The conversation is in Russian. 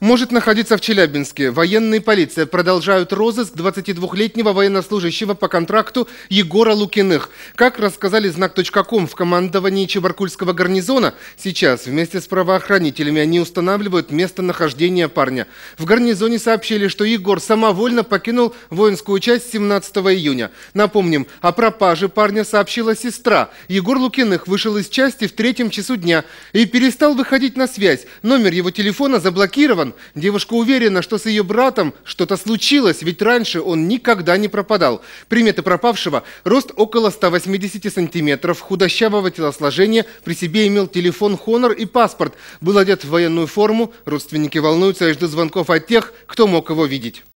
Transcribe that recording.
может находиться в Челябинске. Военная полиция продолжают розыск 22-летнего военнослужащего по контракту Егора Лукиных. Как рассказали знак.ком, в командовании Чебаркульского гарнизона сейчас вместе с правоохранителями они устанавливают местонахождение парня. В гарнизоне сообщили, что Егор самовольно покинул воинскую часть 17 июня. Напомним, о пропаже парня сообщила сестра. Егор Лукиных вышел из части в третьем часу дня и перестал выходить на связь. Номер его телефона заблокирован. Девушка уверена, что с ее братом что-то случилось, ведь раньше он никогда не пропадал. Приметы пропавшего – рост около 180 сантиметров, худощавого телосложения, при себе имел телефон Honor и паспорт, был одет в военную форму, родственники волнуются и ждут звонков от тех, кто мог его видеть.